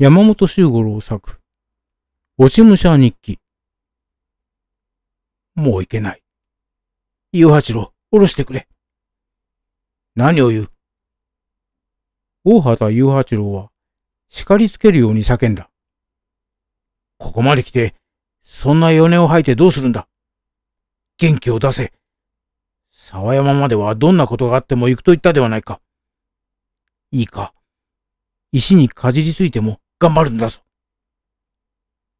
山本周五郎作、落ち武者日記。もういけない。岩八郎、下ろしてくれ。何を言う大畑雄八郎は叱りつけるように叫んだ。ここまで来て、そんな余念を吐いてどうするんだ元気を出せ。沢山まではどんなことがあっても行くと言ったではないか。いいか。石にかじりついても頑張るんだぞ。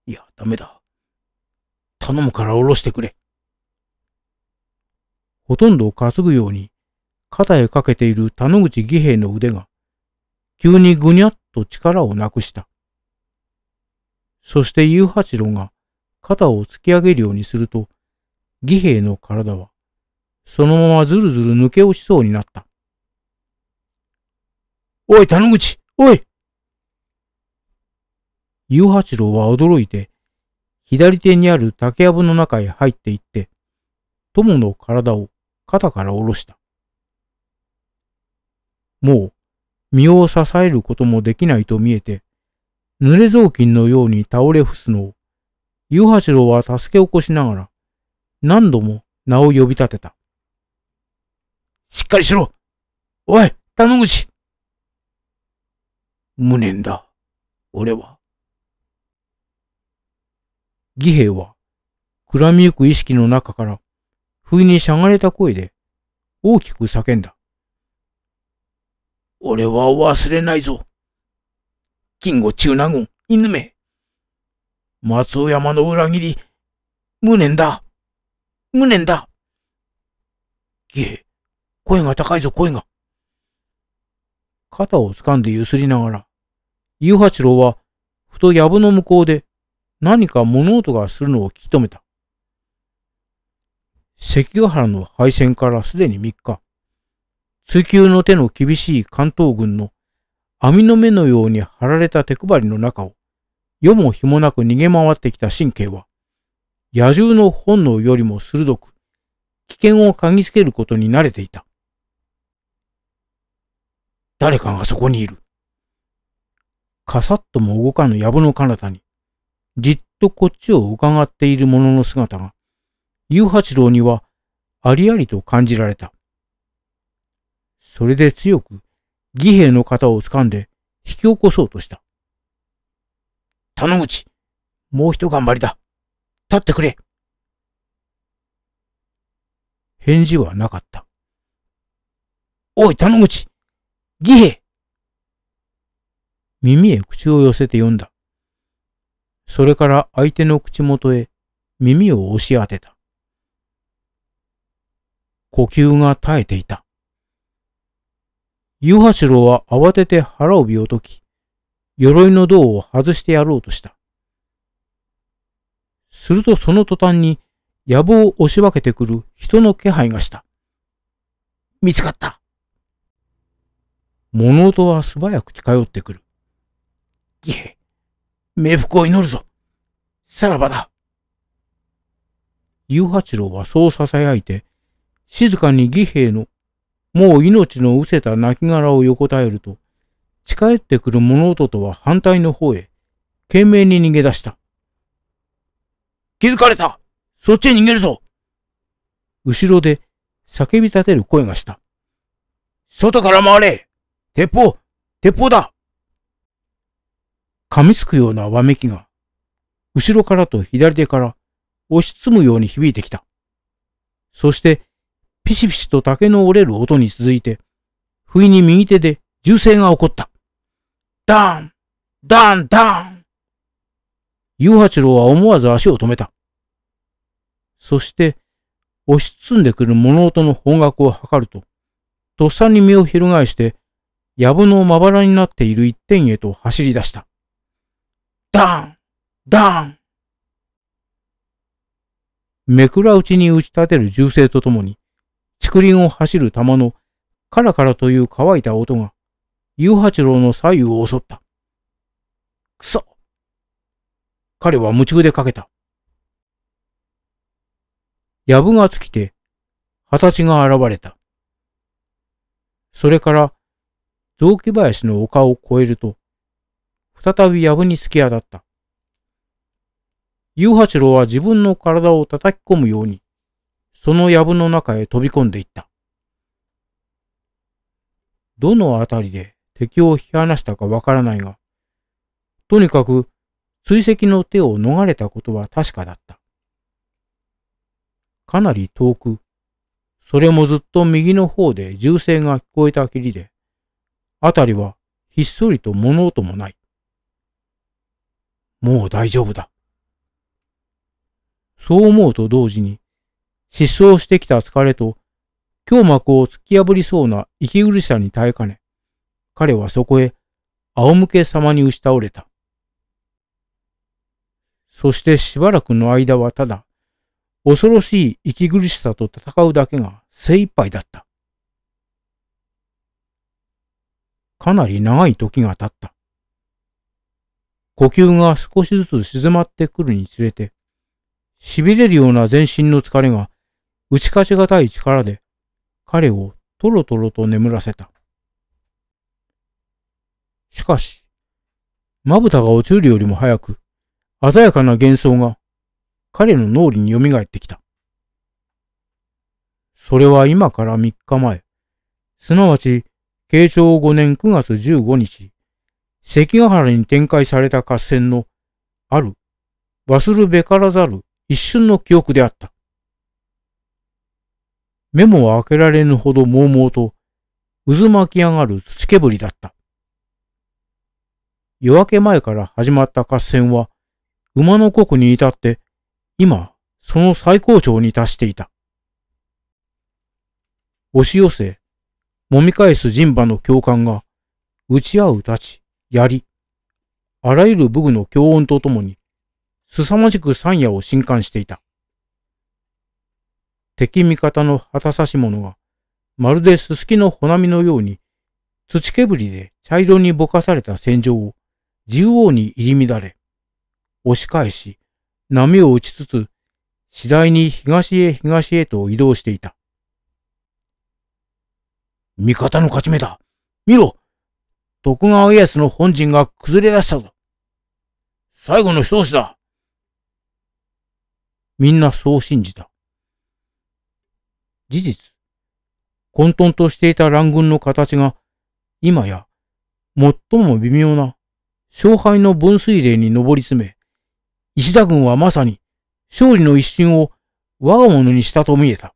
いや、ダメだ。頼むから下ろしてくれ。ほとんど担ぐように、肩へかけている田野口義兵衛の腕が、急にぐにゃっと力をなくした。そして雄八郎が肩を突き上げるようにすると、義兵衛の体は、そのままずるずる抜け落ちそうになった。おい、田野口おい雄八郎は驚いて、左手にある竹やぶの中へ入っていって、友の体を肩から下ろした。もう、身を支えることもできないと見えて、濡れ雑巾のように倒れ伏すのを、雄八郎は助け起こしながら、何度も名を呼び立てた。しっかりしろおい、頼むし無念だ。俺は。義兵は、暗みゆく意識の中から、不意にしゃがれた声で、大きく叫んだ。俺は忘れないぞ。金吾中納言、犬め。松尾山の裏切り、無念だ。無念だ。義兵、声が高いぞ、声が。肩を掴んで揺すりながら、雄八郎は、ふと藪の向こうで何か物音がするのを聞き止めた。関ヶ原の敗戦からすでに3日、追求の手の厳しい関東軍の網の目のように張られた手配りの中を、世も日もなく逃げ回ってきた神経は、野獣の本能よりも鋭く、危険を嗅ぎつけることに慣れていた。誰かがそこにいる。カサッとも動かぬ藪の彼方に、じっとこっちを伺っている者の姿が、雄八郎にはありありと感じられた。それで強く義兵の肩を掴んで引き起こそうとした。頼むち、もう一頑張りだ。立ってくれ。返事はなかった。おい、頼むち、義兵耳へ口を寄せて読んだ。それから相手の口元へ耳を押し当てた。呼吸が絶えていた。湯八郎は慌てて腹をを解き、鎧の胴を外してやろうとした。するとその途端に野望を押し分けてくる人の気配がした。見つかった物音は素早く近寄ってくる。ぎえ、冥福を祈るぞ。さらばだ。雄八郎はそう囁いて、静かに義兵の、もう命の失せた亡骸を横たえると、近寄ってくる物音とは反対の方へ、懸命に逃げ出した。気づかれたそっちへ逃げるぞ後ろで叫び立てる声がした。外から回れ鉄砲鉄砲だ噛みつくようなわめきが、後ろからと左手から押しつむように響いてきた。そして、ピシピシと竹の折れる音に続いて、不意に右手で銃声が起こった。ダーンダーンダーン雄八郎は思わず足を止めた。そして、押し包んでくる物音の方角を測ると、とっさに身を翻して、藪のまばらになっている一点へと走り出した。ダンダンめくらうちに打ち立てる銃声とともに、竹林を走る弾のカラカラという乾いた音が、雄八郎の左右を襲った。くそ彼は夢中でかけた。やぶが尽きて、二十歳が現れた。それから、雑木林の丘を越えると、再びヤブに突き当たった。夕八郎は自分の体を叩き込むように、その藪の中へ飛び込んでいった。どのあたりで敵を引き離したかわからないが、とにかく追跡の手を逃れたことは確かだった。かなり遠く、それもずっと右の方で銃声が聞こえたきりで、あたりはひっそりと物音もない。もう大丈夫だ。そう思うと同時に、失踪してきた疲れと、胸膜を突き破りそうな息苦しさに耐えかね、彼はそこへ、仰向け様に打ち倒れた。そしてしばらくの間はただ、恐ろしい息苦しさと戦うだけが精一杯だった。かなり長い時が経った。呼吸が少しずつ静まってくるにつれて、痺れるような全身の疲れが、打ち勝ちがたい力で、彼をとろとろと眠らせた。しかし、まぶたが落ちるよりも早く、鮮やかな幻想が、彼の脳裏に蘇ってきた。それは今から3日前、すなわち、慶長5年9月15日、関ヶ原に展開された合戦の、ある、忘るべからざる一瞬の記憶であった。目も開けられぬほどもうもうと、渦巻き上がる土煙だった。夜明け前から始まった合戦は、馬の国に至って、今、その最高潮に達していた。押し寄せ、揉み返す人馬の教官が、打ち合う立ち、槍、あらゆる武具の強音とともに、凄まじく山野を震撼していた。敵味方の旗差し者が、まるでススキの穂波のように、土煙で茶色にぼかされた戦場を縦横に入り乱れ、押し返し、波を打ちつつ、次第に東へ東へと移動していた。味方の勝ち目だ見ろ徳川家康の本陣が崩れ出したぞ。最後の一押しだ。みんなそう信じた。事実、混沌としていた乱軍の形が、今や、最も微妙な勝敗の分水嶺に上り詰め、石田軍はまさに勝利の一瞬を我が物にしたと見えた。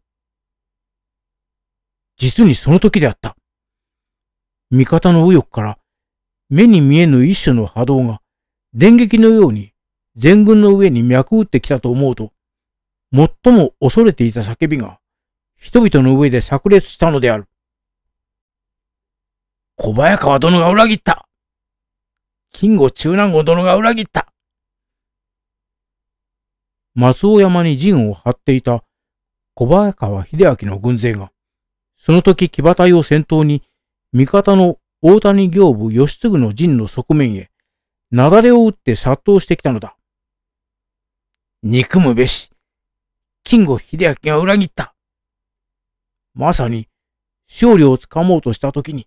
実にその時であった。味方の右翼から目に見えぬ一種の波動が電撃のように全軍の上に脈打ってきたと思うと、最も恐れていた叫びが人々の上で炸裂したのである。小早川殿が裏切った金吾中南吾殿が裏切った松尾山に陣を張っていた小早川秀明の軍勢が、その時騎馬隊を先頭に味方の大谷行部義継の陣の側面へ、雪崩を打って殺到してきたのだ。憎むべし、金吾秀明が裏切った。まさに、勝利をつかもうとしたときに、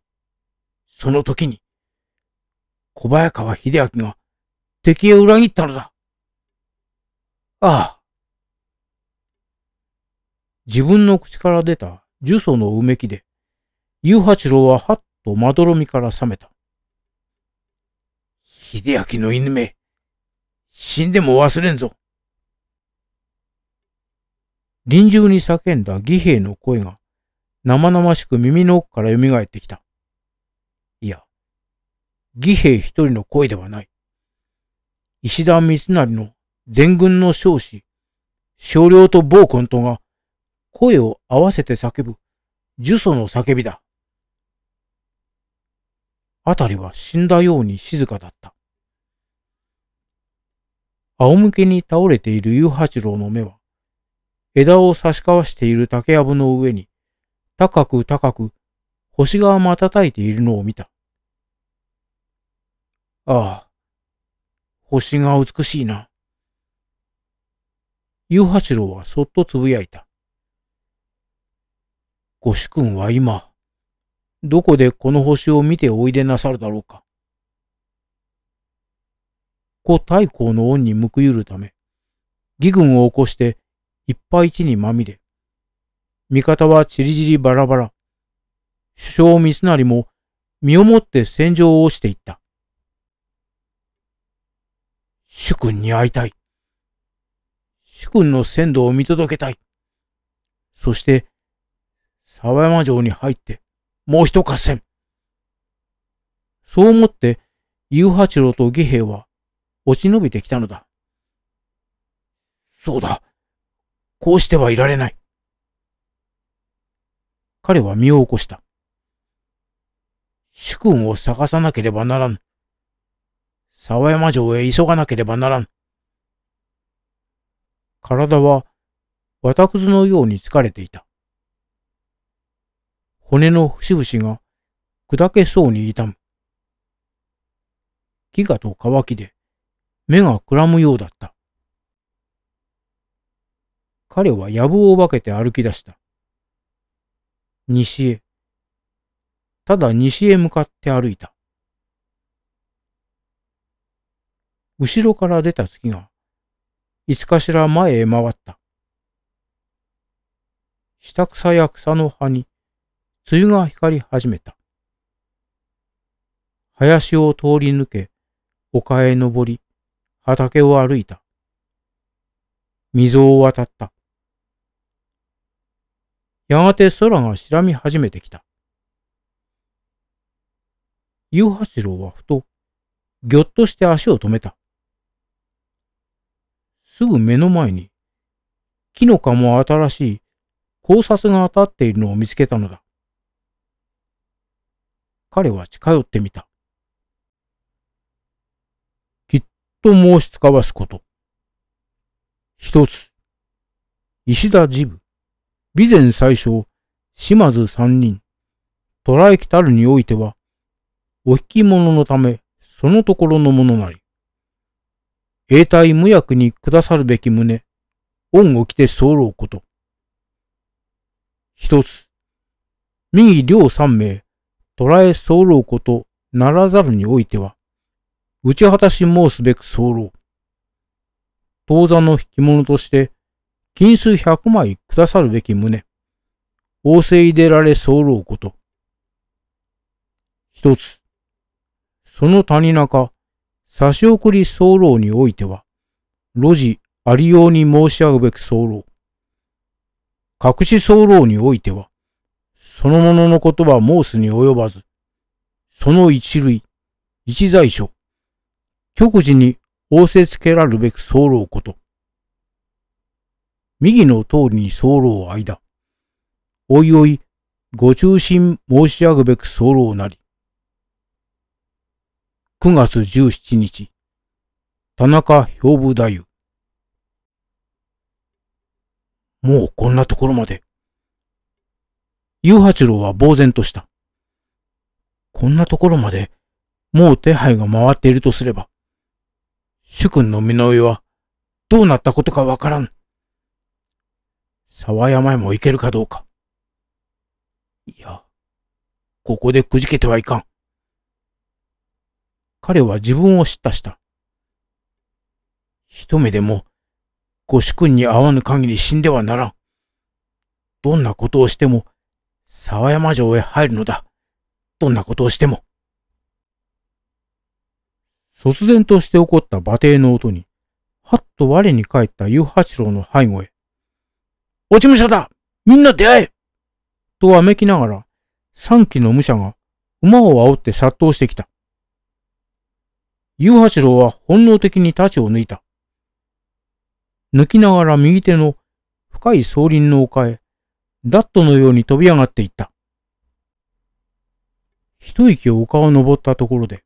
そのときに、小早川秀明が敵へ裏切ったのだ。ああ。自分の口から出た呪詛のうめきで、雄八郎ははっとまどろみから覚めた。秀明の犬め、死んでも忘れんぞ。臨終に叫んだ義兵の声が生々しく耳の奥から蘇ってきた。いや、義兵一人の声ではない。石田三成の全軍の将士、少量と暴君とが声を合わせて叫ぶ呪詛の叫びだ。辺りは死んだように静かだった。仰向けに倒れている雄八郎の目は、枝を差し交わしている竹やぶの上に、高く高く星が瞬いているのを見た。ああ、星が美しいな。雄八郎はそっとつぶやいた。ご主君は今、どこでこの星を見ておいでなさるだろうか。古太閤の恩に報ゆるため、義軍を起こしてぱい地にまみれ、味方はちりじりバラバラ、首相三成も身をもって戦場をしていった。主君に会いたい。主君の鮮度を見届けたい。そして、沢山城に入って、もう一合戦。そう思って、雄八郎と義兵は落ち延びてきたのだ。そうだ。こうしてはいられない。彼は身を起こした。主君を探さなければならん。沢山城へ急がなければならん。体は、綿くずのように疲れていた。骨の節々が砕けそうに痛む。飢餓と乾きで目がくらむようだった。彼はやぶを分けて歩き出した。西へ。ただ西へ向かって歩いた。後ろから出た月が、いつかしら前へ回った。下草や草の葉に梅雨が光り始めた。林を通り抜け、丘へ登り、畑を歩いた。溝を渡った。やがて空が白み始めてきた。夕八郎はふと、ぎょっとして足を止めた。すぐ目の前に、木の葉も新しい考察が当たっているのを見つけたのだ。彼は近寄ってみた。きっと申しかわすこと。一つ。石田治部。備前最初、島津三人。虎へ来たるにおいては、お引き物のため、そのところのものなり。兵隊無役に下さるべき旨、恩を着て候うこと。一つ。右両三名、捉え候ことならざるにおいては、打ち果たし申すべく候。当座の引き物として、金数百枚くださるべき旨、仰せ出られ候こと。一つ、その谷中、差し送り候においては、路地ありように申し上げべく候。隠し候においては、そのものの言葉は申すに及ばず、その一類、一在所、極時に仰せつけらるべく候こと。右の通りにを間、おいおい、ご中心申し上ぐべく候なり。9月17日、田中兵部太夫。もうこんなところまで。雄八郎は呆然とした。こんなところまで、もう手配が回っているとすれば、主君の身の上は、どうなったことかわからん。沢山へも行けるかどうか。いや、ここでくじけてはいかん。彼は自分を知ったした。一目でも、ご主君に会わぬ限り死んではならん。どんなことをしても、沢山城へ入るのだ。どんなことをしても。突然として起こった馬蹄の音に、はっと我に返った雄八郎の背後へ、落ち武者だみんな出会えとわめきながら、三騎の武者が馬を煽って殺到してきた。雄八郎は本能的に太刀を抜いた。抜きながら右手の深い草輪の丘へダットのように飛び上がっていった。一息丘を登ったところで、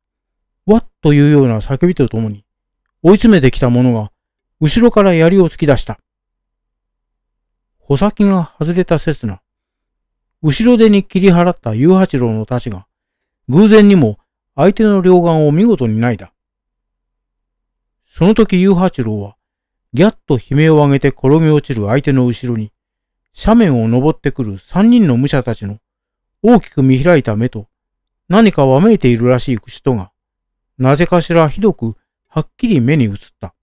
わっというような叫びとともに、追い詰めてきた者が、後ろから槍を突き出した。穂先が外れた刹那、後ろ手に切り払った雄八郎の太刀が、偶然にも相手の両眼を見事にないだ。その時雄八郎は、ぎゃっと悲鳴を上げて転げ落ちる相手の後ろに、斜面を登ってくる三人の武者たちの大きく見開いた目と何かわめいているらしい人が、なぜかしらひどくはっきり目に映った。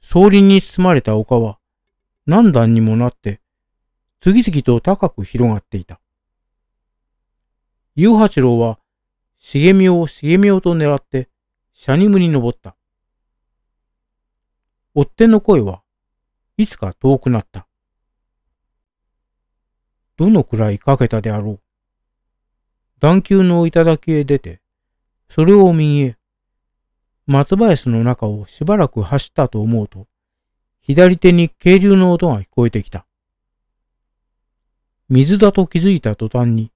総林に包まれた丘は何段にもなって次々と高く広がっていた。雄八郎は茂みを茂みをと狙って斜にむに登った。追っ手の声はいつか遠くなった。どのくらいかけたであろう。段丘の頂へ出て、それを右へ、松林の中をしばらく走ったと思うと、左手に渓流の音が聞こえてきた。水だと気づいた途端に、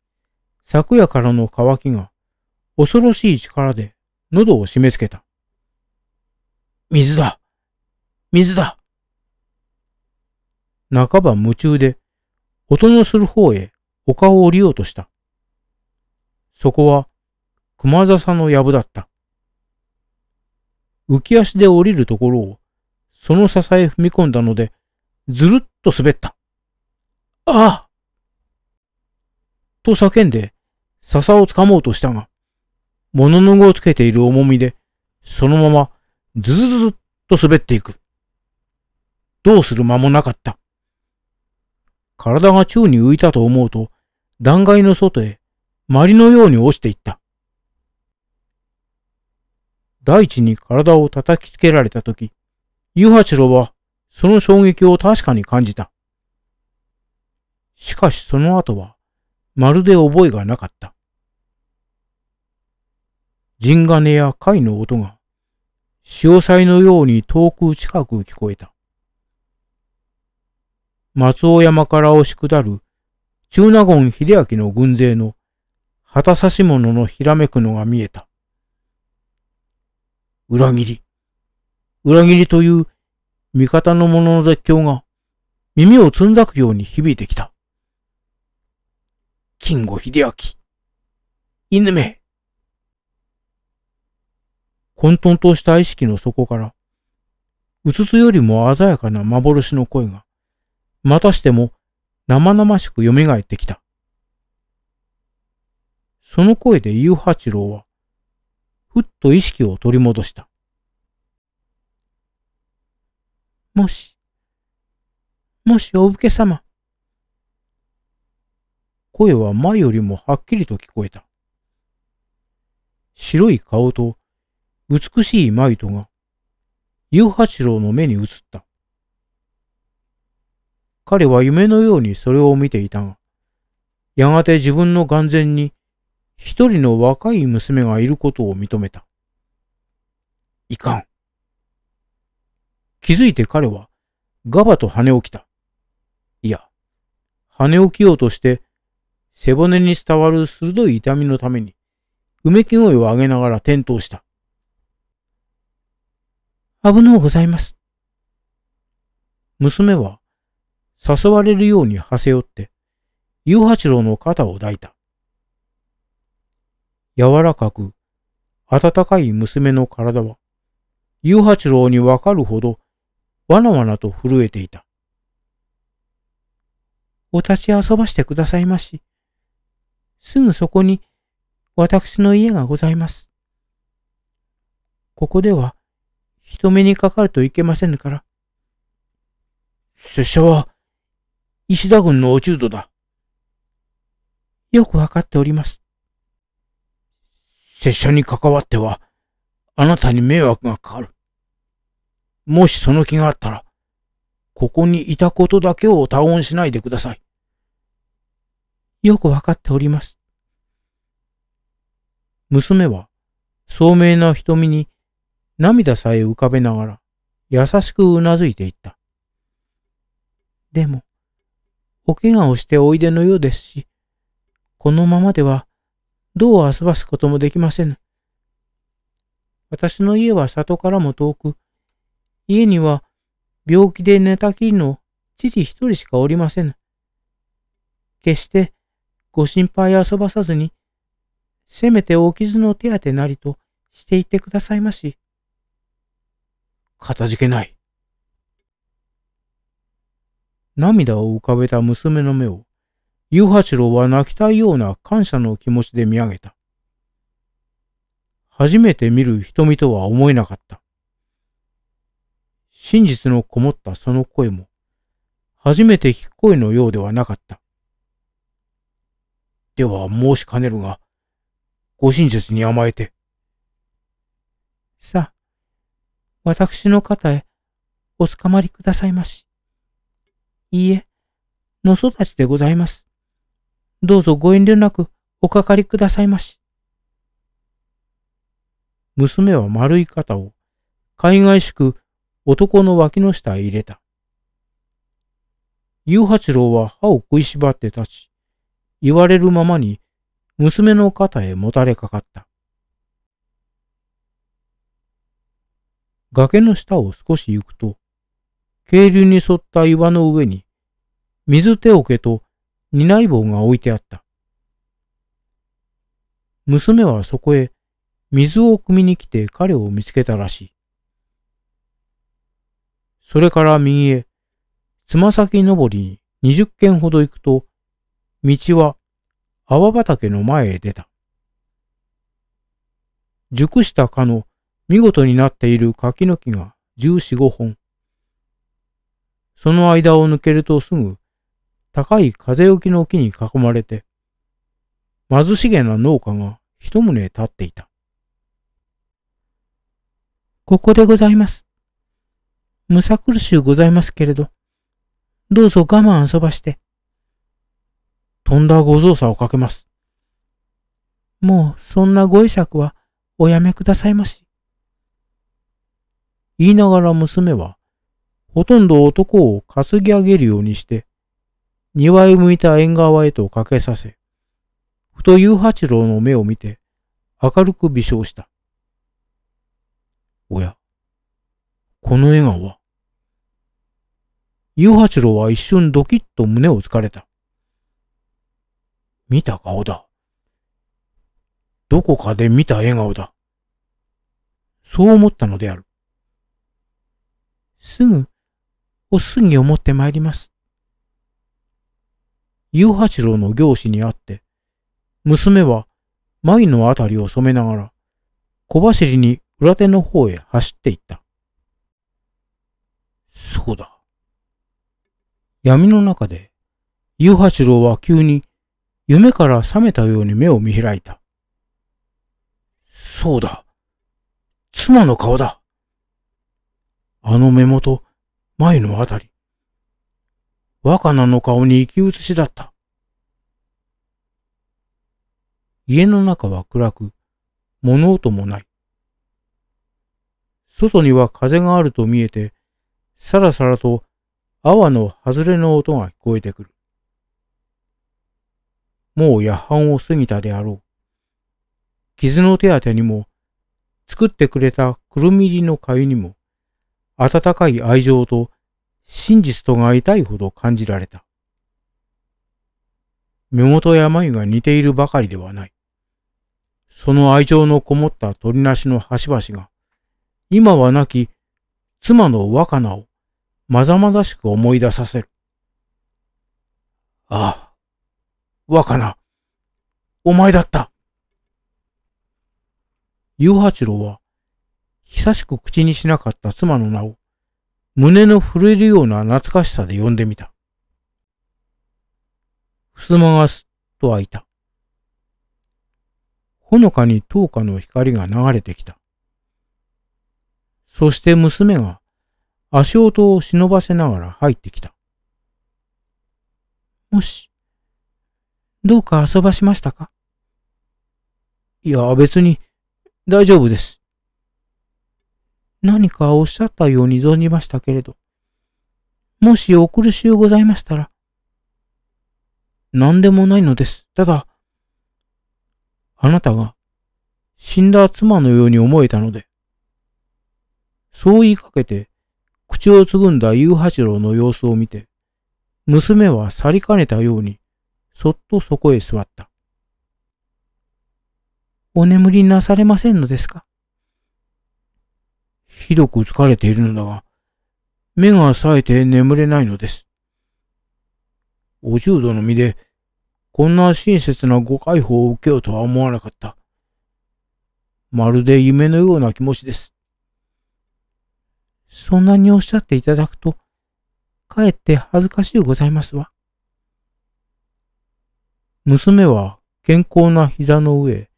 昨夜からの渇きが恐ろしい力で喉を締め付けた。水だ水だ半ば夢中で、音のする方へ丘を降りようとした。そこは、熊笹の藪だった。浮き足で降りるところを、その支え踏み込んだので、ずるっと滑った。ああと叫んで、笹を掴もうとしたが、物の具をつけている重みで、そのままずずずっと滑っていく。どうする間もなかった。体が宙に浮いたと思うと、断崖の外へ、まりのように落ちていった。大地に体を叩きつけられたとき、ユハチロはその衝撃を確かに感じた。しかしその後は、まるで覚えがなかった。ジンガネや貝の音が、潮騒のように遠く近く聞こえた。松尾山から押し下る中納言秀明の軍勢の旗差し物のひらめくのが見えた。裏切り。裏切りという味方の者の絶叫が耳をつんざくように響いてきた。金吾秀明。犬め。混沌とした意識の底から、うつつよりも鮮やかな幻の声が、またしても生々しく蘇ってきた。その声で雄八郎は、ふっと意識を取り戻した。もし、もしお武家様。声は前よりもはっきりと聞こえた。白い顔と美しい眉とが、雄八郎の目に映った。彼は夢のようにそれを見ていたが、やがて自分の眼前に一人の若い娘がいることを認めた。いかん。気づいて彼はガバと跳ね起きた。いや、跳ね起きようとして背骨に伝わる鋭い痛みのためにうめき声を上げながら転倒した。危のうございます。娘は誘われるようにはせよって、雄八郎の肩を抱いた。柔らかく、温かい娘の体は、雄八郎にわかるほど、わなわなと震えていた。お立ち遊ばしてくださいまし。すぐそこに、私の家がございます。ここでは、人目にかかるといけませんから。拙者は、石田軍のお中度だ。よくわかっております。拙者に関わっては、あなたに迷惑がかかる。もしその気があったら、ここにいたことだけを他言しないでください。よくわかっております。娘は、聡明な瞳に涙さえ浮かべながら、優しくうなずいていった。でも、お怪我をしておいでのようですし、このままでは、どう遊ばすこともできませぬ。私の家は里からも遠く、家には病気で寝たきりの父一人しかおりませぬ。決してご心配遊ばさずに、せめてお傷の手当てなりとしていてくださいまし。かたじけない。涙を浮かべた娘の目を、夕八郎は泣きたいような感謝の気持ちで見上げた。初めて見る瞳とは思えなかった。真実のこもったその声も、初めて聞く声のようではなかった。では申しかねるが、ご親切に甘えて。さあ、私の肩へおつかまりくださいまし。いいえ、のそたちでございます。どうぞご遠慮なくおかかりくださいまし。娘は丸い肩を、海外しく男の脇の下へ入れた。雄八郎は歯を食いしばって立ち、言われるままに娘の肩へもたれかかった。崖の下を少し行くと、渓流に沿った岩の上に、水手桶と担い棒が置いてあった。娘はそこへ水を汲みに来て彼を見つけたらしい。それから右へ、つま先登りに二十軒ほど行くと、道は泡畑の前へ出た。熟したかの見事になっている柿の木が十四五本。その間を抜けるとすぐ、高い風よきの木に囲まれて、貧しげな農家が一棟立っていた。ここでございます。むさ苦しゅうございますけれど、どうぞ我慢遊ばして。とんだご造作をかけます。もうそんなご遺釈はおやめくださいまし。言いながら娘はほとんど男を担ぎ上げるようにして、庭へ向いた縁側へとかけさせ、ふと雄八郎の目を見て、明るく微笑した。おや、この笑顔は。雄八郎は一瞬ドキッと胸をつかれた。見た顔だ。どこかで見た笑顔だ。そう思ったのである。すぐおすぎに思ってまいります。雄八郎の行師にあって、娘は眉のあたりを染めながら、小走りに裏手の方へ走っていった。そうだ。闇の中で、雄八郎は急に夢から覚めたように目を見開いた。そうだ。妻の顔だ。あの目元、前のあたり、若菜の顔に生き写しだった。家の中は暗く、物音もない。外には風があると見えて、さらさらと泡の外れの音が聞こえてくる。もう夜半を過ぎたであろう。傷の手当てにも、作ってくれたくるみりの粥にも、温かい愛情と真実とが痛いほど感じられた。目元や眉が似ているばかりではない。その愛情のこもった鳥なしの端々が、今は亡き妻の若菜をまざまざしく思い出させる。ああ、若菜、お前だった。雄八郎は久しく口にしなかった妻の名を、胸の震えるような懐かしさで呼んでみた。襖がすっと開いた。ほのかに灯火の光が流れてきた。そして娘が足音を忍ばせながら入ってきた。もし、どうか遊ばしましたかいや、別に、大丈夫です。何かおっしゃったように存じましたけれど、もしお苦しゅうございましたら、何でもないのです。ただ、あなたが死んだ妻のように思えたので、そう言いかけて、口をつぐんだ雄八郎の様子を見て、娘は去りかねたように、そっとそこへ座った。お眠りなされませんのですかひどく疲れているのだが、目が冴えて眠れないのです。お重度の身で、こんな親切なご解放を受けようとは思わなかった。まるで夢のような気持ちです。そんなにおっしゃっていただくと、かえって恥ずかしゅうございますわ。娘は健康な膝の上、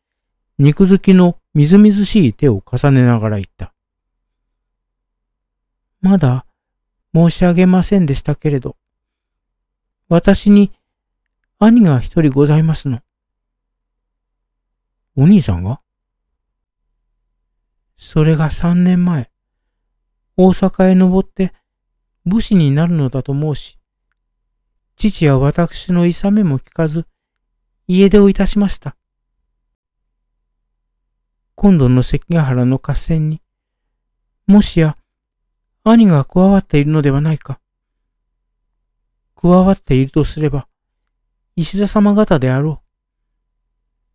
肉付きのみずみずしい手を重ねながら言った。まだ申し上げませんでしたけれど、私に兄が一人ございますの。お兄さんがそれが三年前、大阪へ登って武士になるのだと申し、父や私のいさめも聞かず、家出をいたしました。今度の関ヶ原の合戦に、もしや兄が加わっているのではないか。加わっているとすれば、石田様方であろう。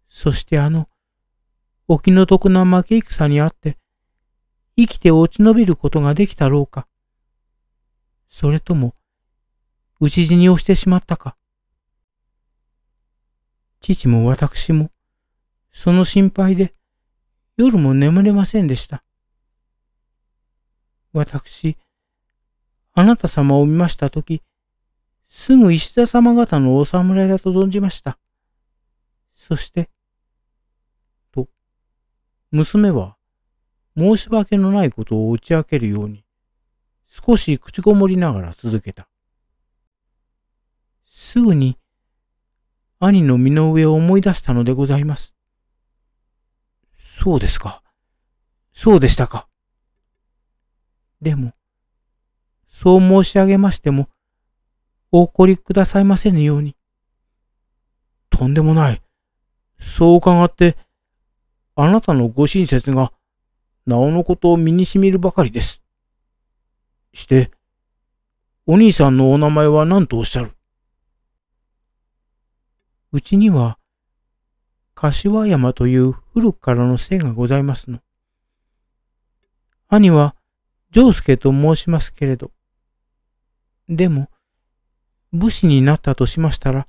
そしてあの、お気の毒な負け戦にあって、生きて落ち延びることができたろうか。それとも、討ち死にをしてしまったか。父も私も、その心配で、夜も眠れませんでした。私、あなた様を見ましたとき、すぐ石田様方のお侍だと存じました。そして、と、娘は申し訳のないことを打ち明けるように、少し口ごもりながら続けた。すぐに、兄の身の上を思い出したのでございます。そうですか。そうでしたか。でも、そう申し上げましても、お怒りくださいませぬように。とんでもない。そう伺って、あなたのご親切が、なおのことを身にしみるばかりです。して、お兄さんのお名前は何とおっしゃるうちには、柏山という古くからの姓がございますの。兄は、スケと申しますけれど。でも、武士になったとしましたら、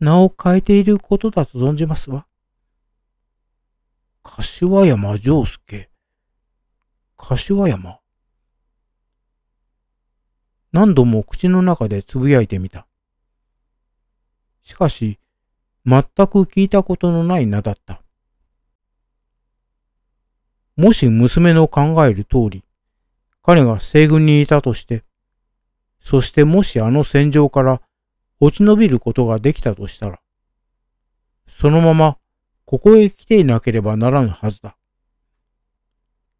名を変えていることだと存じますわ。柏山スケ。柏山。何度も口の中でつぶやいてみた。しかし、全く聞いたことのない名だった。もし娘の考える通り、彼が西軍にいたとして、そしてもしあの戦場から落ち延びることができたとしたら、そのままここへ来ていなければならぬはずだ。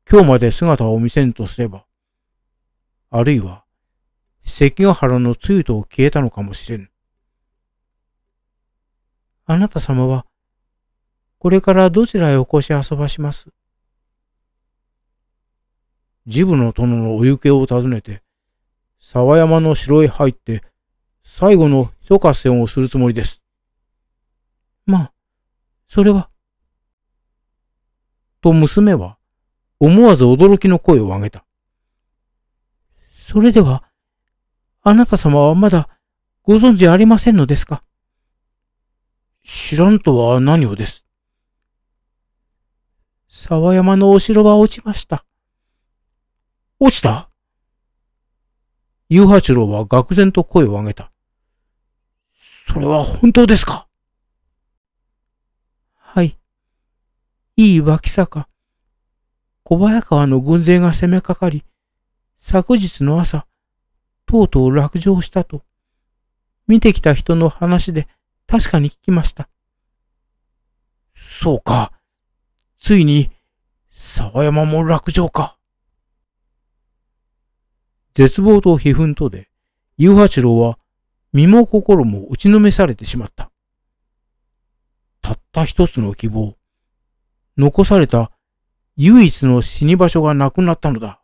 今日まで姿を見せんとすれば、あるいは関ヶ原の露と消えたのかもしれぬ。あなた様は、これからどちらへお越し遊ばしますジブの殿のお行方を訪ねて、沢山の城へ入って、最後の一合戦をするつもりです。まあ、それは。と娘は、思わず驚きの声を上げた。それでは、あなた様はまだご存知ありませんのですか知らんとは何をです。沢山のお城は落ちました。落ちた雄八郎は愕然と声を上げた。それは本当ですかはい。いい脇坂。小早川の軍勢が攻めかかり、昨日の朝、とうとう落城したと、見てきた人の話で確かに聞きました。そうか。ついに、沢山も落城か。絶望と悲憤とで、雄八郎は身も心も打ちのめされてしまった。たった一つの希望。残された唯一の死に場所がなくなったのだ。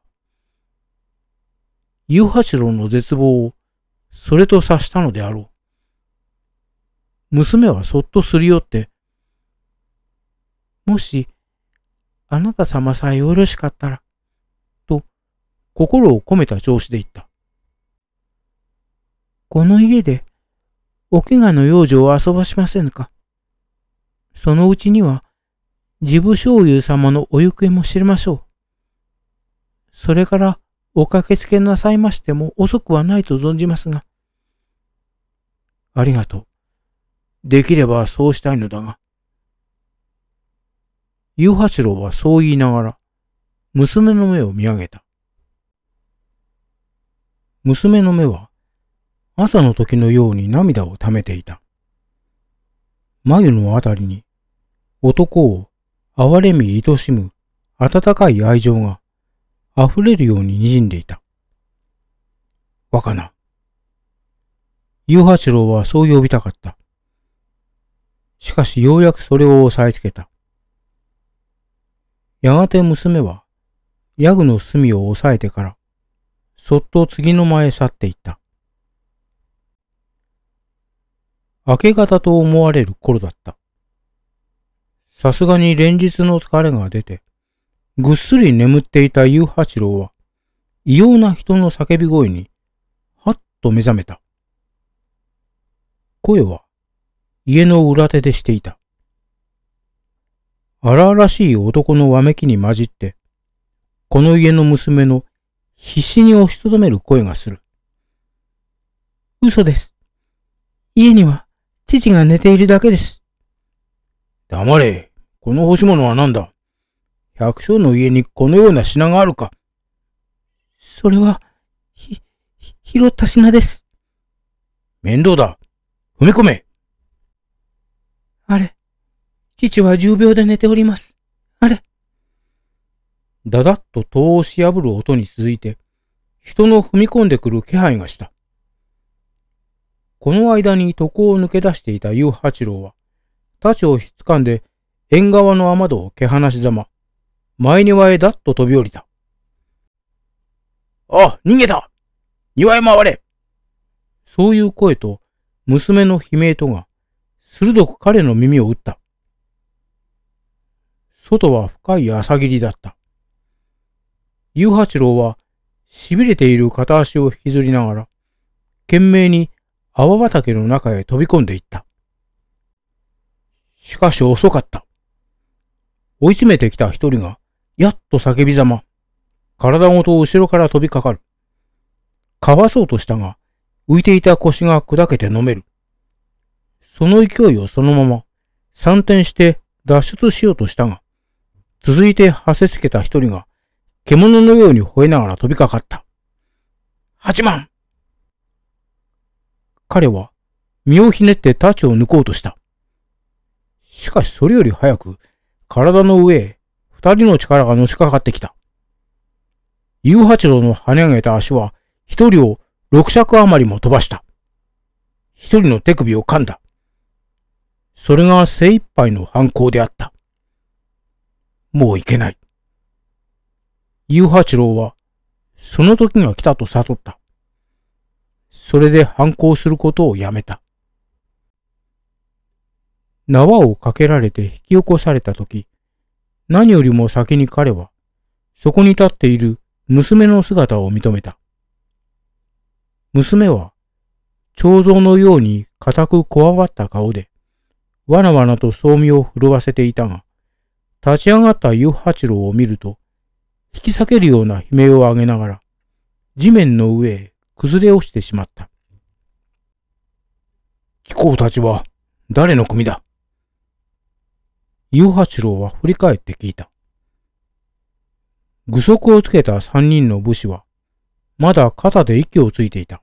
雄八郎の絶望をそれと察したのであろう。娘はそっとすり寄って、もし、あなた様さえよろしかったら、心を込めた調子で言った。この家で、お怪我の幼女を遊ばしませんか。そのうちには、自部醤油様のお行方も知りましょう。それから、お駆けつけなさいましても遅くはないと存じますが。ありがとう。できればそうしたいのだが。夕八郎はそう言いながら、娘の目を見上げた。娘の目は朝の時のように涙を溜めていた。眉のあたりに男を憐れみ愛しむ温かい愛情が溢れるように滲んでいた。若菜。雄八郎はそう呼びたかった。しかしようやくそれを押さえつけた。やがて娘は、ヤグの隅を押さえてから、そっと次の間へ去っていった。明け方と思われる頃だった。さすがに連日の疲れが出て、ぐっすり眠っていた雄八郎は、異様な人の叫び声に、はっと目覚めた。声は、家の裏手でしていた。荒々しい男のわめきに混じって、この家の娘の必死に押しとどめる声がする。嘘です。家には父が寝ているだけです。黙れ。この干し物は何だ百姓の家にこのような品があるかそれは、ひ、拾った品です。面倒だ。踏み込め。あれ、父は重病で寝ております。あれ、だだっと戸を押し破る音に続いて、人の踏み込んでくる気配がした。この間に床を抜け出していた雄八郎は、太刀をひっつかんで、縁側の雨戸を毛放しざま、前庭へだっと飛び降りた。あ、逃げた庭へ回れそういう声と、娘の悲鳴とが、鋭く彼の耳を打った。外は深い朝霧だった。雄八郎は、痺れている片足を引きずりながら、懸命に泡畑の中へ飛び込んでいった。しかし遅かった。追い詰めてきた一人が、やっと叫びざま、体ごと後ろから飛びかかる。かわそうとしたが、浮いていた腰が砕けて飲める。その勢いをそのまま、三転して脱出しようとしたが、続いて馳せつけた一人が、獣のように吠えながら飛びかかった。八万彼は身をひねって太刀を抜こうとした。しかしそれより早く体の上へ二人の力がのしかかってきた。遊八郎の跳ね上げた足は一人を六尺余りも飛ばした。一人の手首を噛んだ。それが精一杯の犯行であった。もういけない。雄八郎は、その時が来たと悟った。それで反抗することをやめた。縄をかけられて引き起こされた時、何よりも先に彼は、そこに立っている娘の姿を認めた。娘は、彫像のように固くこわばった顔で、わなわなと葬身を震わせていたが、立ち上がった雄八郎を見ると、引き裂けるような悲鳴を上げながら、地面の上へ崩れ落ちてしまった。貴公たちは誰の組だ伊予八郎は振り返って聞いた。具足をつけた三人の武士は、まだ肩で息をついていた。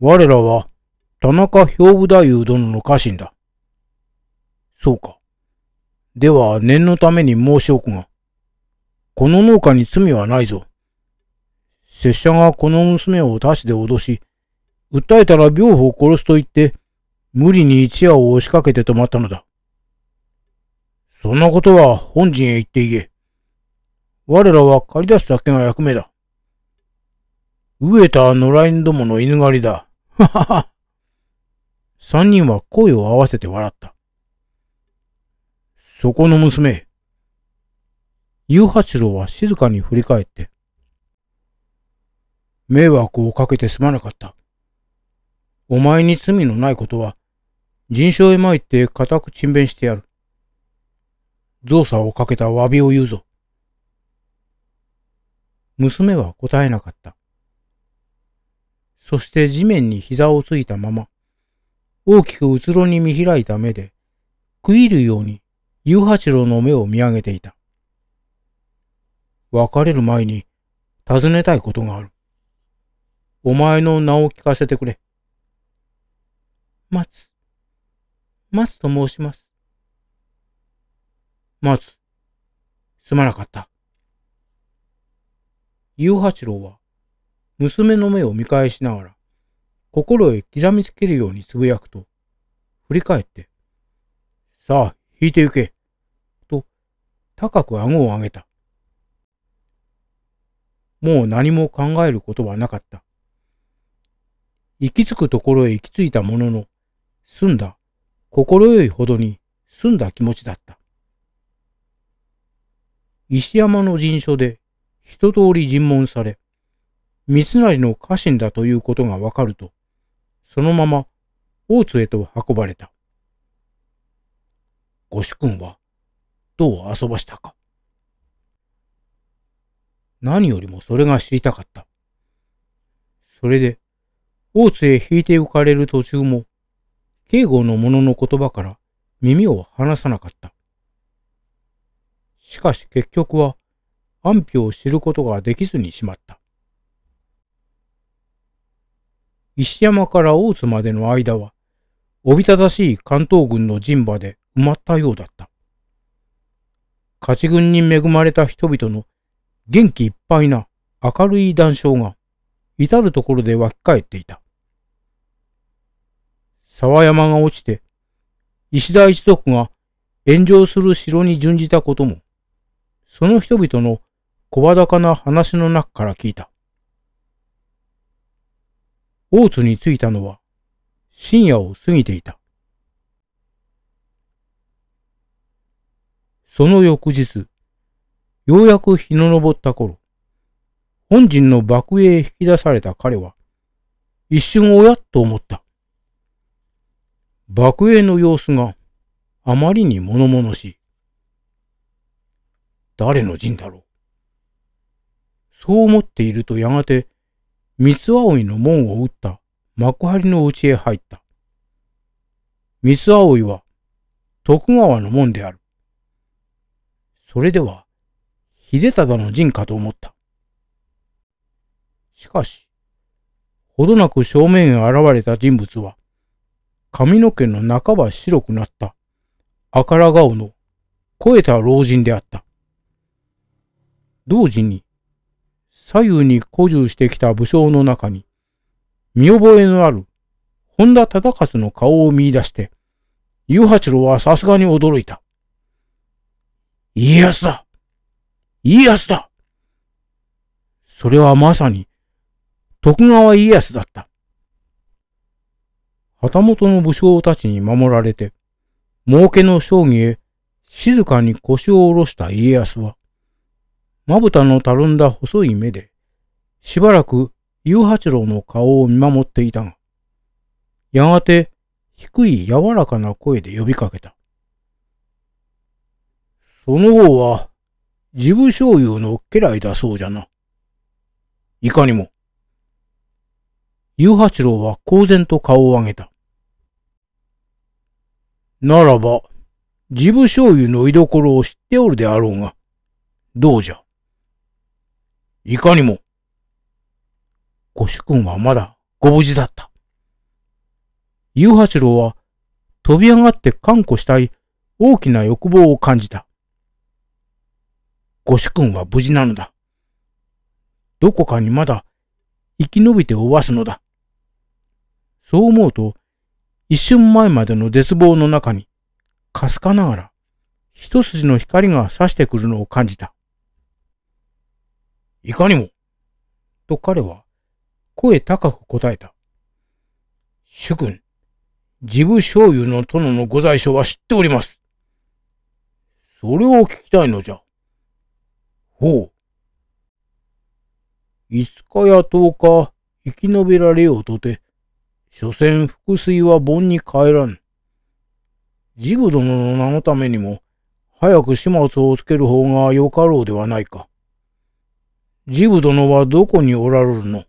我らは、田中兵部太夫殿の家臣だ。そうか。では、念のために申しおくが、この農家に罪はないぞ。拙者がこの娘を他しで脅し、訴えたら病婦を殺すと言って、無理に一夜を押しかけて止まったのだ。そんなことは本陣へ行って言え。我らは借り出すだけが役目だ。飢えた野良犬どもの犬狩りだ。ははは。三人は声を合わせて笑った。そこの娘、優八郎は静かに振り返って、迷惑をかけてすまなかった。お前に罪のないことは、人生へ参って固く沈弁してやる。造作をかけた詫びを言うぞ。娘は答えなかった。そして地面に膝をついたまま、大きくうつろに見開いた目で、食い入るように、雄八郎の目を見上げていた。別れる前に尋ねたいことがある。お前の名を聞かせてくれ。松。松と申します。松。すまなかった。雄八郎は娘の目を見返しながら心へ刻みつけるようにつぶやくと振り返ってさあ引いて行けと高く顎を上げた。もう何も考えることはなかった。行き着くところへ行き着いたものの、澄んだ、心よいほどに澄んだ気持ちだった。石山の人所で一通り尋問され、三成の家臣だということがわかると、そのまま大津へと運ばれた。ご主君はどう遊ばしたか何よりもそれが知りたかった。それで、大津へ引いて行かれる途中も、警護の者の言葉から耳を離さなかった。しかし結局は安否を知ることができずにしまった。石山から大津までの間は、おびただしい関東軍の陣馬で埋まったようだった。勝ち軍に恵まれた人々の元気いっぱいな明るい談笑が至るところで湧き返っていた。沢山が落ちて石田一族が炎上する城に準じたことも、その人々の小裸な話の中から聞いた。大津に着いたのは深夜を過ぎていた。その翌日、ようやく日の昇った頃、本陣の爆栄へ引き出された彼は、一瞬おやっと思った。爆栄の様子があまりに物々しい。誰の陣だろう。そう思っているとやがて、三つ葵の門を打った幕張の内へ入った。三つ葵は徳川の門である。それでは、秀忠の陣かと思った。しかし、ほどなく正面へ現れた人物は、髪の毛の半ば白くなった赤ら顔の肥えた老人であった。同時に、左右に誇充してきた武将の中に、見覚えのある本田忠勝の顔を見出して、雄八郎はさすがに驚いた。家康だ家康だそれはまさに、徳川家康だった。旗本の武将たちに守られて、儲けの将棋へ静かに腰を下ろした家康は、まぶたのたるんだ細い目で、しばらく雄八郎の顔を見守っていたが、やがて低い柔らかな声で呼びかけた。その方は、事務醤油の家来だそうじゃな。いかにも。雄八郎は公然と顔を上げた。ならば、事務醤油の居所を知っておるであろうが、どうじゃ。いかにも。ご主君はまだご無事だった。雄八郎は飛び上がって看護したい大きな欲望を感じた。ご主君は無事なのだ。どこかにまだ生き延びておわすのだ。そう思うと、一瞬前までの絶望の中に、かすかながら、一筋の光が差してくるのを感じた。いかにも、と彼は声高く答えた。主君、自部醤油の殿のご在所は知っております。それを聞きたいのじゃ。ほう。五日や十日生き延びられようとて、所詮腹水は盆に帰らん。ジグ殿の名のためにも、早く始末をつける方がよかろうではないか。ジブ殿はどこにおられるの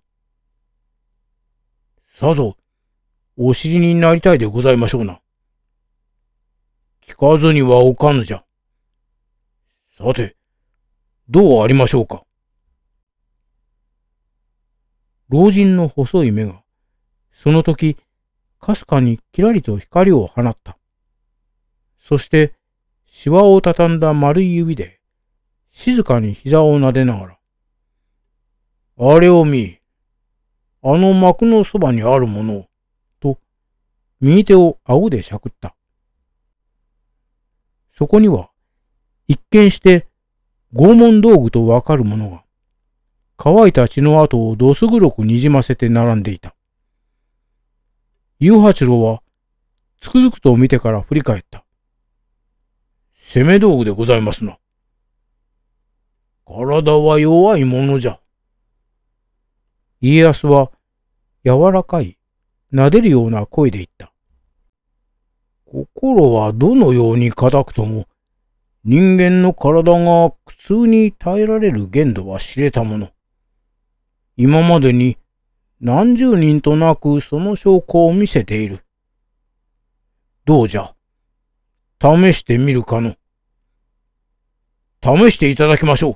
さぞ、お知りになりたいでございましょうな。聞かずにはおかぬじゃ。さて、どうありましょうか。老人の細い目が、その時、かすかにきらりと光を放った。そして、しわをたたんだ丸い指で、静かに膝を撫でながら、あれを見、あの幕のそばにあるものを、と、右手を顎でしゃくった。そこには、一見して拷問道具とわかるものが、乾いた血の跡をどす黒くにじませて並んでいた。雄八郎は、つくづくと見てから振り返った。攻め道具でございますな。体は弱いものじゃ。家康は、柔らかい、撫でるような声で言った。心はどのように固くとも、人間の体が苦痛に耐えられる限度は知れたもの。今までに何十人となくその証拠を見せている。どうじゃ試してみるかの。試していただきましょう。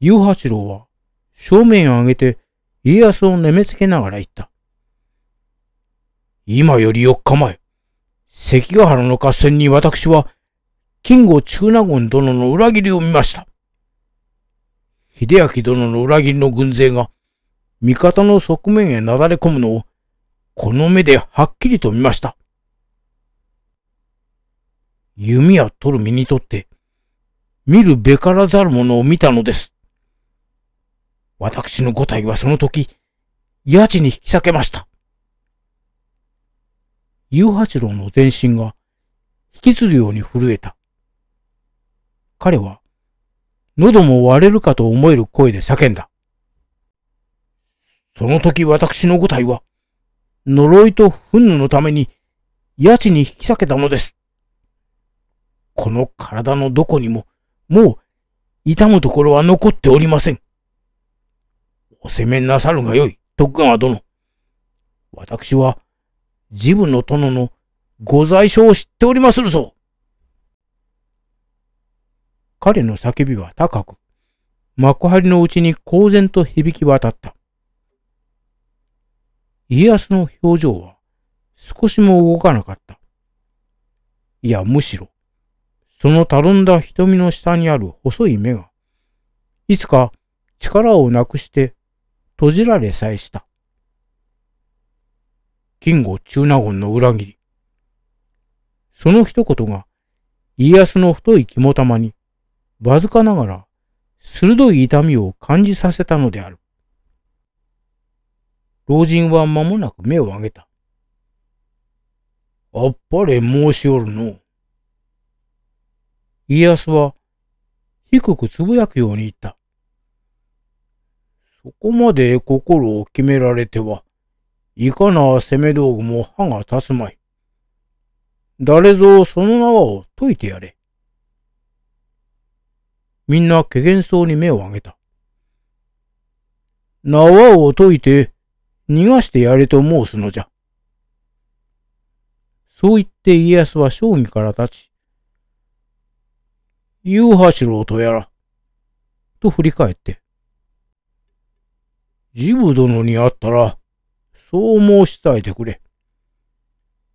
雄八郎は正面を上げて家康を眠めつけながら言った。今より4日前、関ヶ原の合戦に私は、金吾中納言殿の裏切りを見ました。秀明殿の裏切りの軍勢が、味方の側面へなだれ込むのを、この目ではっきりと見ました。弓や取る身にとって、見るべからざるものを見たのです。私の五体はその時、八じに引き裂けました。雄八郎の全身が引きずるように震えた。彼は、喉も割れるかと思える声で叫んだ。その時私の五体は、呪いと憤怒のために、家賃に引き裂けたのです。この体のどこにも、もう、痛むところは残っておりません。お責めなさるがよい、徳川殿。私は、自分の殿のご在所を知っておりまするぞ。彼の叫びは高く、幕張のうちに公然と響き渡った。家康の表情は少しも動かなかった。いや、むしろ、そのたるんだ瞳の下にある細い目が、いつか力をなくして閉じられさえした。金吾中納言の裏切り。その一言が、家康の太い肝玉に、わずかながら、鋭い痛みを感じさせたのである。老人は間もなく目を上げた。あっぱれ申しおるの。家康は、低くつぶやくように言った。そこまで心を決められては、いかな攻め道具も歯が立つまい。誰ぞその縄を解いてやれ。みんなけげんそうに目を上げた。縄を解いて逃がしてやれと申すのじゃ。そう言って家康は将棋から立ち、夕八郎とやら、と振り返って、ジブ殿に会ったら、そう申し伝えてくれ。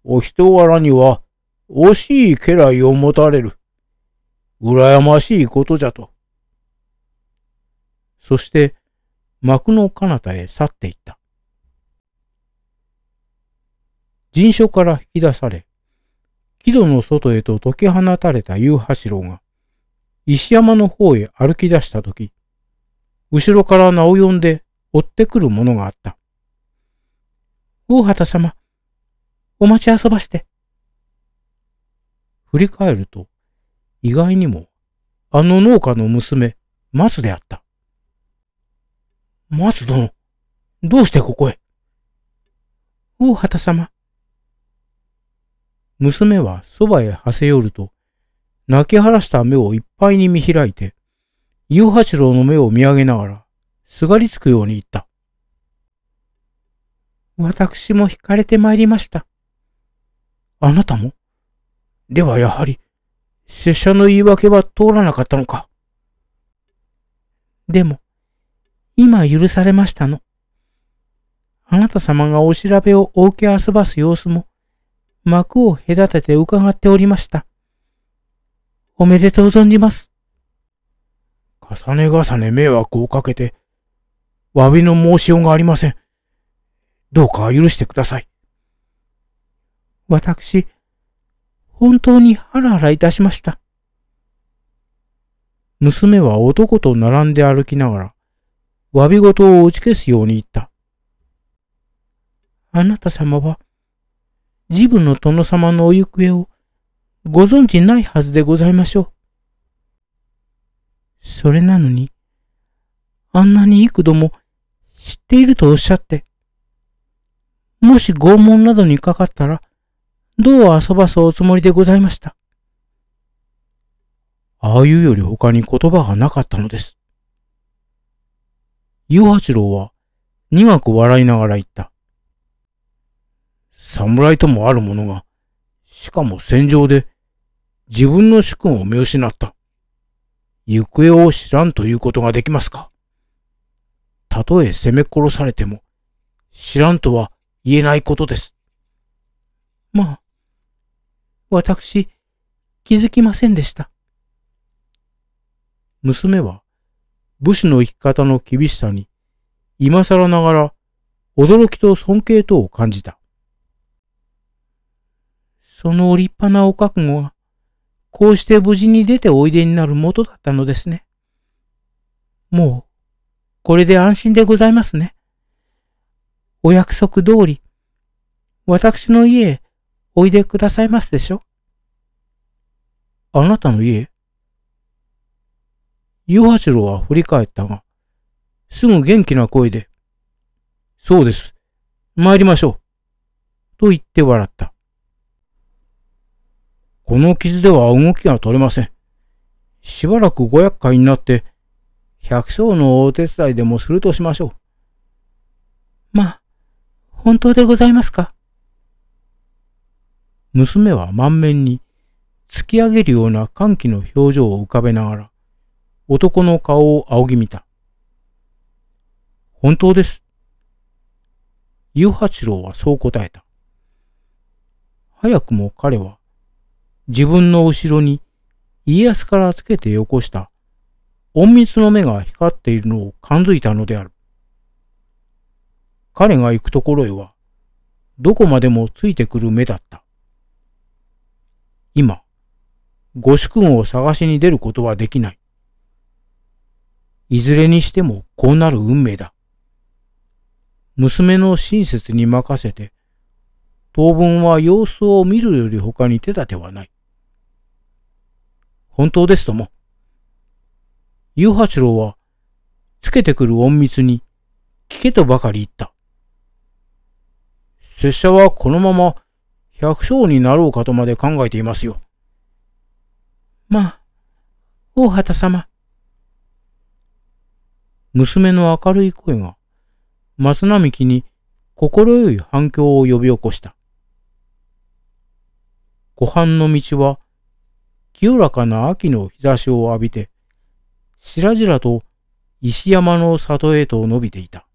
お人柄には惜しい家来を持たれる。羨ましいことじゃと。そして、幕の彼方へ去っていった。人所から引き出され、木戸の外へと解き放たれた夕八郎が、石山の方へ歩き出したとき、後ろから名を呼んで追ってくるものがあった。大畑様、お待ち遊ばして。振り返ると、意外にも、あの農家の娘、松であった。松殿、どうしてここへ大畑様。娘はそばへはせ寄ると、泣き晴らした目をいっぱいに見開いて、雄八郎の目を見上げながら、すがりつくように言った。私も惹かれてまいりました。あなたもではやはり、拙者の言い訳は通らなかったのか。でも、今許されましたの。あなた様がお調べをお受けあばす様子も、幕を隔てて伺っておりました。おめでとう存じます。重ね重ね迷惑をかけて、詫びの申しようがありません。どうか許してください。私、本当にハラハラいたしました。娘は男と並んで歩きながら、詫び事を打ち消すように言った。あなた様は、自分の殿様のお行方をご存知ないはずでございましょう。それなのに、あんなに幾度も知っているとおっしゃって、もし拷問などにかかったら、どう遊ばすおつもりでございました。ああいうより他に言葉がなかったのです。湯八郎は苦く笑いながら言った。侍ともある者が、しかも戦場で自分の主君を見失った。行方を知らんということができますかたとえ攻め殺されても、知らんとは言えないことです。まあ、私、気づきませんでした。娘は、武士の生き方の厳しさに、今更ながら、驚きと尊敬とを感じた。その立派なお覚悟は、こうして無事に出ておいでになる元だったのですね。もう、これで安心でございますね。お約束通り、私の家へおいでくださいますでしょあなたの家湯八郎は振り返ったが、すぐ元気な声で、そうです。参りましょう。と言って笑った。この傷では動きが取れません。しばらく五百回になって、百姓のお手伝いでもするとしましょう。本当でございますか娘は満面に突き上げるような歓喜の表情を浮かべながら、男の顔を仰ぎ見た。本当です。雄八郎はそう答えた。早くも彼は自分の後ろに家康からつけてよこした隠密の目が光っているのを感づいたのである。彼が行くところへは、どこまでもついてくる目だった。今、ご主君を探しに出ることはできない。いずれにしてもこうなる運命だ。娘の親切に任せて、当分は様子を見るより他に手立てはない。本当ですとも。雄八郎は、つけてくる隠密に、聞けとばかり言った。拙者はこのまま百姓になろうかとまで考えていますよ。まあ、大畑様。娘の明るい声が、松並木に心よい反響を呼び起こした。湖畔の道は、清らかな秋の日差しを浴びて、しらじらと石山の里へと伸びていた。